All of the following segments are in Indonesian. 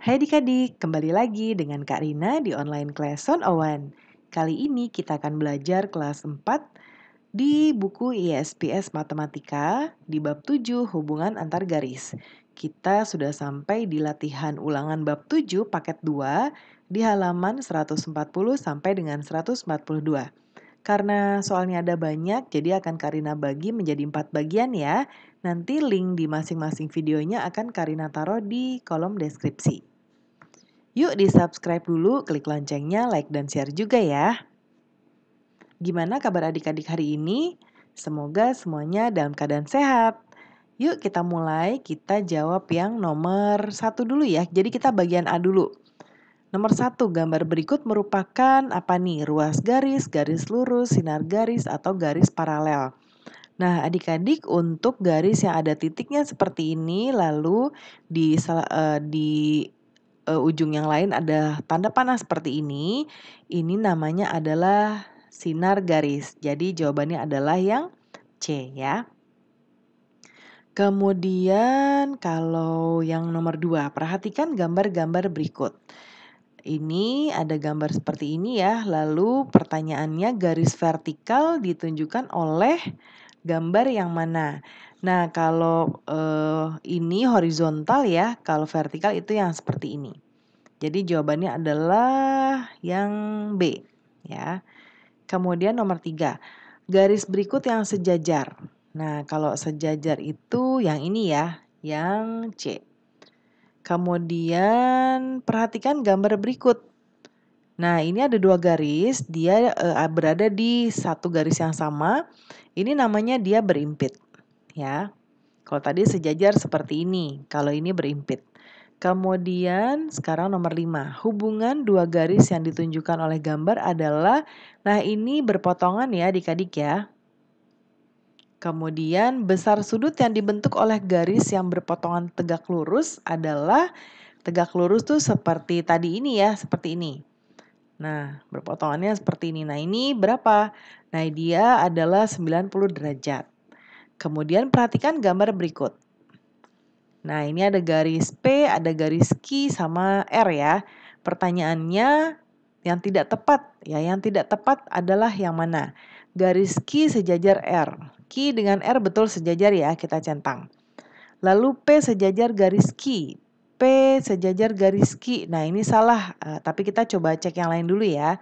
Hai adik-adik, kembali lagi dengan Kak Rina di online kelas Owan. Kali ini kita akan belajar kelas 4 di buku ISPS Matematika di bab 7 hubungan antar garis. Kita sudah sampai di latihan ulangan bab 7 paket 2 di halaman 140 sampai dengan 142. Karena soalnya ada banyak, jadi akan Karina bagi menjadi empat bagian ya. Nanti link di masing-masing videonya akan Karina taruh di kolom deskripsi. Yuk di-subscribe dulu, klik loncengnya, like dan share juga ya. Gimana kabar adik-adik hari ini? Semoga semuanya dalam keadaan sehat. Yuk kita mulai, kita jawab yang nomor satu dulu ya. Jadi kita bagian A dulu. Nomor satu, gambar berikut merupakan apa nih? Ruas garis, garis lurus, sinar garis, atau garis paralel. Nah, adik-adik untuk garis yang ada titiknya seperti ini, lalu di, uh, di uh, ujung yang lain ada tanda panah seperti ini. Ini namanya adalah sinar garis. Jadi jawabannya adalah yang C ya. Kemudian kalau yang nomor dua, perhatikan gambar-gambar berikut. Ini ada gambar seperti ini ya, lalu pertanyaannya garis vertikal ditunjukkan oleh gambar yang mana. Nah, kalau eh, ini horizontal ya, kalau vertikal itu yang seperti ini. Jadi jawabannya adalah yang B ya. Kemudian nomor tiga, garis berikut yang sejajar. Nah, kalau sejajar itu yang ini ya, yang C. Kemudian perhatikan gambar berikut. Nah, ini ada dua garis, dia uh, berada di satu garis yang sama. Ini namanya dia berimpit, ya. Kalau tadi sejajar seperti ini, kalau ini berimpit. Kemudian sekarang nomor 5, hubungan dua garis yang ditunjukkan oleh gambar adalah nah ini berpotongan ya Adik-adik ya. Kemudian besar sudut yang dibentuk oleh garis yang berpotongan tegak lurus adalah tegak lurus tuh seperti tadi ini ya, seperti ini. Nah, berpotongannya seperti ini. Nah, ini berapa? Nah, dia adalah 90 derajat. Kemudian perhatikan gambar berikut. Nah, ini ada garis P, ada garis Q sama R ya. Pertanyaannya yang tidak tepat ya, yang tidak tepat adalah yang mana? Garis Q sejajar R. Q dengan R betul sejajar ya, kita centang. Lalu P sejajar garis Q. P sejajar garis Q. Nah, ini salah, uh, tapi kita coba cek yang lain dulu ya.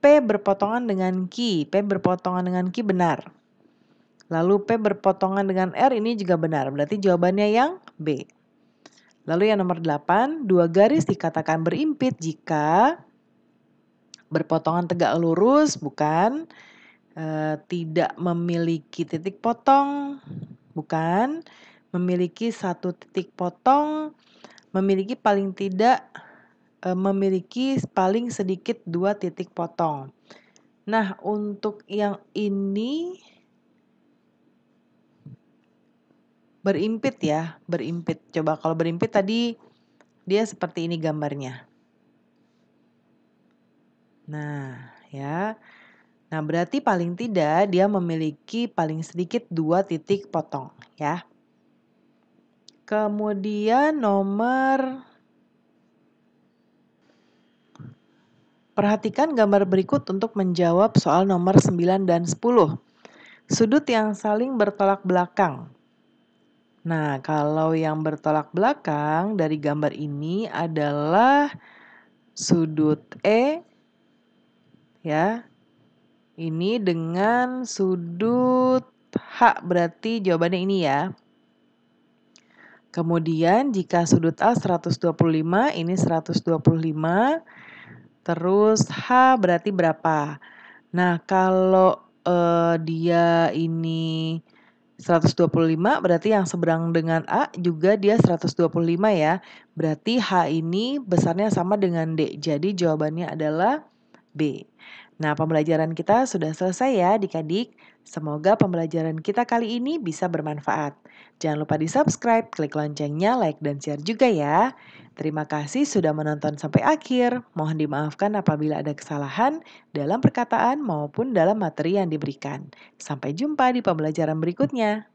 P berpotongan dengan Q. P berpotongan dengan Q benar. Lalu P berpotongan dengan R ini juga benar. Berarti jawabannya yang B. Lalu yang nomor 8, dua garis dikatakan berimpit jika berpotongan tegak lurus, bukan e, tidak memiliki titik potong, bukan memiliki satu titik potong, memiliki paling tidak e, memiliki paling sedikit dua titik potong. Nah, untuk yang ini berimpit ya, berimpit. Coba kalau berimpit tadi dia seperti ini gambarnya. Nah, ya. Nah, berarti paling tidak dia memiliki paling sedikit dua titik potong ya. Kemudian nomor Perhatikan gambar berikut untuk menjawab soal nomor 9 dan 10. Sudut yang saling bertolak belakang. Nah, kalau yang bertolak belakang dari gambar ini adalah sudut E ya. Ini dengan sudut H berarti jawabannya ini ya. Kemudian jika sudut A 125, ini 125, terus H berarti berapa? Nah, kalau eh, dia ini 125, berarti yang seberang dengan A juga dia 125 ya. Berarti H ini besarnya sama dengan D, jadi jawabannya adalah B. Nah, pembelajaran kita sudah selesai ya adik-adik. Semoga pembelajaran kita kali ini bisa bermanfaat. Jangan lupa di subscribe, klik loncengnya, like, dan share juga ya. Terima kasih sudah menonton sampai akhir. Mohon dimaafkan apabila ada kesalahan dalam perkataan maupun dalam materi yang diberikan. Sampai jumpa di pembelajaran berikutnya.